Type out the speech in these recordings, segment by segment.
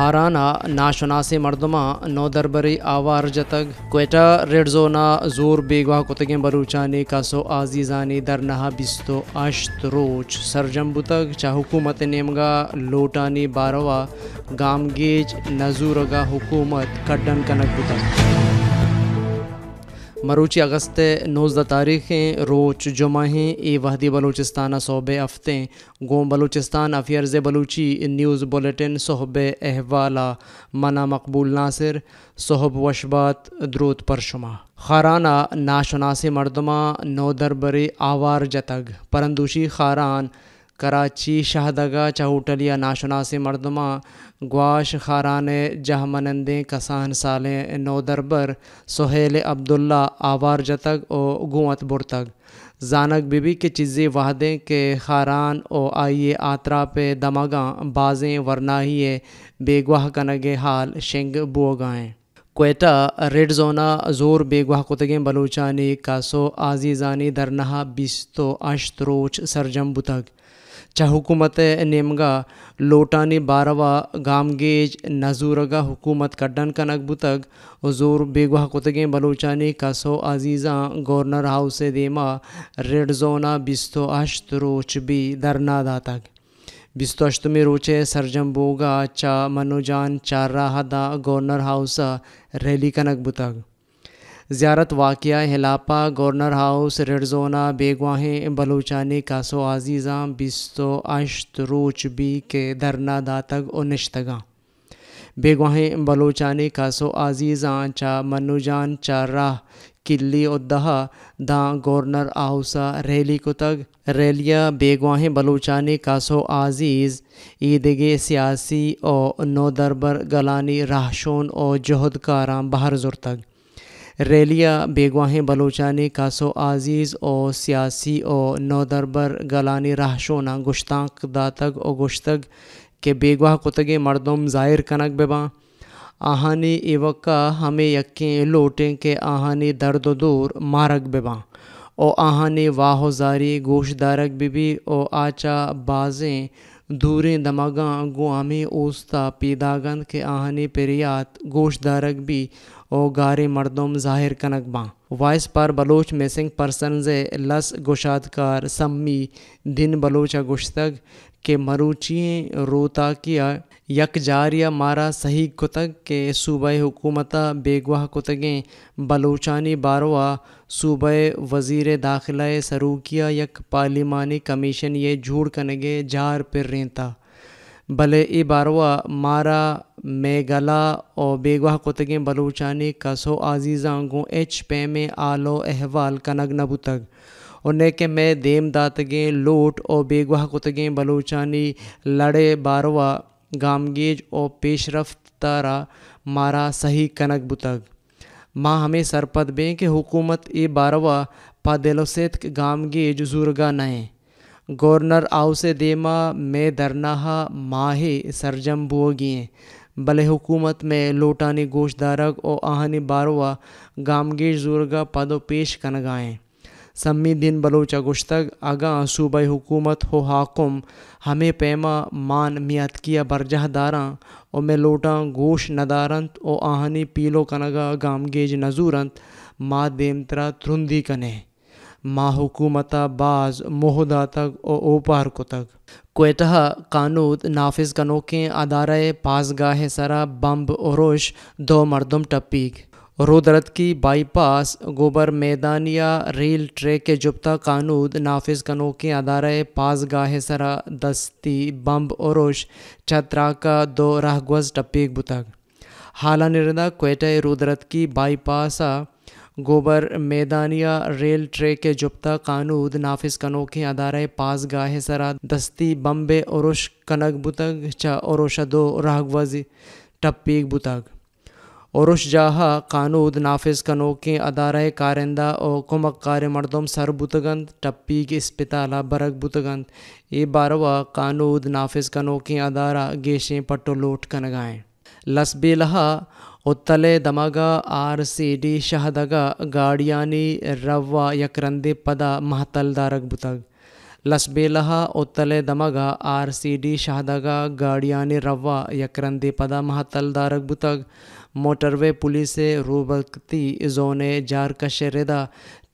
हाराना नाशनासी मरदमा नौ दरबरी आवार जतग क्वेटा जोना जोर बेगवा कुतगें बरूचानी कासो आजीजानी नहा बिस्तो आश्त रोच सरजम बुतग चा हुकूमत नेमगा लोटानी बारवा गामगेज नजूरगा हुकूमत कडन कनक बुतग मरूची अगस्त नौज़दा तारीखें रोच जुमाहें ए वहदी बलूचिस्तान सोहब अफ्तें गोम Balochistan affairs Balochi news bulletin सोहब अहवाला मना मकबूल नासिर सोहब वशबात द्रोत परशुमा खाराना नाशनासी मरदमा नौदरबरी आवार जतग परंदुशी खारान कराची शाहदगा चाहूटलिया नाशनास मरदमा ग्वाश खारान जहमनंदे कसान साले नौदरबर सोहेल अब्दुल्ला आवार जतग और गुवत बुरतग जानक बीबी के चीज़ें वाहदे के खारान ओ आइए आतरा पे दमागा बाजें वरनाहिए बेगवाह कनगे हाल शेंग बुआगाएँ कोयटा रेड जोना जोर बेगवाह कुतगे बलूचानी कासो आजीज़ानी दरनाहा बिस्तो अश्त रोच सरजम बुतग चा हुकूमत नेमगा लोटानी बारवा गामगेज नजूरगा हुकूमत कड्डन का बुतग जोर बेगवा कुतगे बलूचानी कसो अजीज़ा गवर्नर हाउस देमा रेड जोना बिस्तो अश्त रोच भी दरना दातग बिस्तो अश्त में रोचे सरजम बोगा चा मनोजान चार दा गवर्नर हाउस रैली कनक बुतग ज्यारत वाक़ हिलापा गवर्नर हाउस रेडजोना बेगवाहें बलूचानी कासो आज़ीज़ा बिस्तो अश्त रोच बी के धरना दातक और नशतगा बेगवाहें बलूचानी कासो आज़ीज़ा चा मनुजान चा राह किल्ली और दहा दा गवर्नर आउसा रैली कुतग रैलिया बेगवाहें बलूचानी कासो आज़ीज़ ईदगे सियासी और नौदरबर गलानी राहशोन और जहदकारा बाहर जुर तक रैलियाँ बेगवाहें बलोचानी कासो आज़ीज़ और सियासी और नौदरबर गलानी रहशोना गुश्ताक दातग और गुश्तग के बेगवाह कुतगे मर्दम ज़ाहिर कनक बेबा आहानी इवक्का हमें यकीन लोटें के आहानी दर्द दूर मारक बेबा और आहानी वाहोजारी गोश दारक बीबी और आचा बाजें दूरें दमागा में ओस्ता पीदागंद के आहने पेरियात गोशदारक भी ओ गारे मर्दम जाहिर कनक बाँ वाइस पर बलोच मेसिंग पर्सन जे लस गोशादकार सम्मी दिन बलोचा गुश्तग के मरूचिए रोता किया यकजारिया मारा सही कुतक के सूबे हुकूमत बेगवाह कुतगें बलूचानी बारवा सूबे वजीर दाखिला सरूकिया यक पार्लिमानी कमीशन ये झूठ कनगे जार पर रेंता भले ई बारवा मारा मेगला और बेगवाह कुतगें बलूचानी कसो आजीज़ांगों एच पे में आलो अहवाल कनग नबुतग उन्हें के मैं देम दातगें लोट और बेगवाह कुतगें बलूचानी लड़े बारवा गामगेज और पेशरफ्त तारा मारा सही कनक बुतग माँ हमें सरपद बे के हुकूमत ए बारवा पादेलोसेत गामगेज जुर्गा नए गवर्नर आउसे देमा में दरनाहा माहे सरजम बोगिए भले हुकूमत में लोटानी दारग और आहनी बारवा गामगेज जुर्गा पदो पेश कन सम्मी दिन बलोच अगुश्तग आगा सूबे हुकूमत हो हाकुम हमें पैमा मान मियात किया बरजह दारा ओ मैं लोटा गोश नदारंत ओ आहनी पीलो कनगा गामगेज नजूरंत माँ देमतरा त्रुंदी कने माँ हुकूमत बाज मोहदा तक और पार को तक कोतः कानूत नाफिज कनों के अदारा पासगाह सरा बम्ब और दो मरदम टपीक रोदरत की बाईपास गोबर मैदानिया रेल ट्रैक के जुबता कानूद नाफिज कनो के अदारे पास गाहे सरा दस्ती बम्ब औरश छतरा का दो राहगवज टपीक बुतक हाला निर्दा कोट रुदरत की बाईपासा गोबर मैदानिया रेल ट्रैक के जुबता कानूद नाफिज कनो के अदारे पास गाहे सरा दस्ती बम्बे औरश कनक बुतक चा औरशा दो राहगवज टपीक बुतक उर्श जाहा कानूद नाफिज कनो के अदारा कारिंदा और कुमक कार मरदम सर बुतगंद टप्पी के इस्पताला बरक बुतगंद ये बारवा कानूद नाफिज कनो के अदारा गेशें पट्टो लोट कन गाएँ लसबी लहा उत्तले दमागा आर सी डी शहदगा गाड़ियानी रवा यकरंदे पदा महतल दारक बुतग लसबेलहा उत्तले दमगा आर सी डी शहदगा गाड़ियानी रवा यकरंदे पदा महतल दारक बुतग मोटरवे पुलिस रूबती जोने जारकश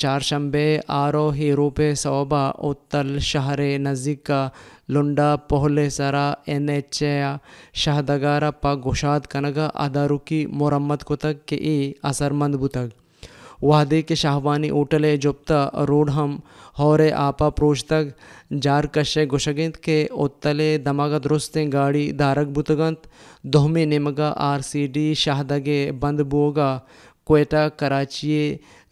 चारशंबे आरोही रूपे सोबा उत्तल शहरे नजीक लुंडा पोहले सरा एन एच शाहदगारा पा गुशाद कनगा अदारुकी मुरम्मत कुतक के ई असरमंद बुतक वादे के शाहवानी ओटले जुपता रोडहम हौरे आपा प्रोश्तग जार कशे के ओतले दमागा दुरुस्त गाड़ी दारक बुतगंत दोहमे निमगा आर सी डी शाहदगे बंद बोगा कोयटा कराची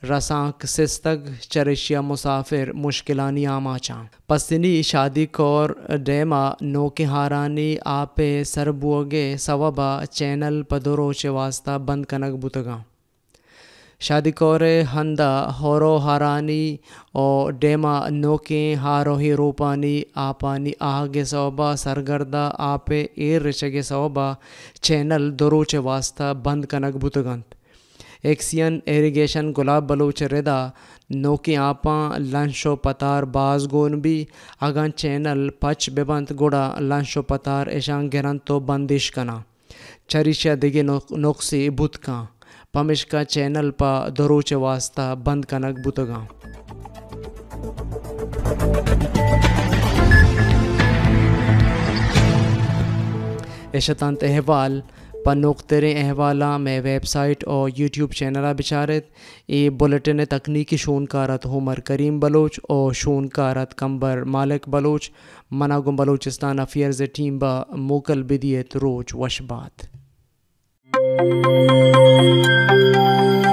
रसांक सिस्तग चरेशिया मुसाफिर मुश्किलानी आमा चांग पसनी शादी कौर डेमा नोके हारानी आपे सरबुअगे सवाबा चैनल पदोरोचे वास्ता बंद कनक बुतगा शादी शादिकोर हंदा होरो हारानी और डेमा नोके हारोही रूपानी आपानी आगे सोबा सरगर्दा आपे एर रिचगे सोबा चैनल दोरोचे वास्ता बंद कनक बुतगंत एक्सियन इरीगेशन गुलाब बलूच रेदा नोके आपा लंशो पतार बाजगोन भी अगन चैनल पच बेबंत गुड़ा लंशो पतार ऐशांग गिरन तो बंदिश कना चरिशा दिगे नुकसी बुत का का चैनल पा दरोच वास्ता बंद कनक बुतगा एशतंत अहवाल पनोक तेरे अहवाला में वेबसाइट और यूट्यूब चैनल बिचारत ये बुलेटिन तकनीकी शोनकारत होमर करीम बलोच और शोनकारत कंबर मालिक बलोच मनागुम बलोचिस्तान अफेयर्स टीम ब मोकल बिदियत रोच वशबात Thank you.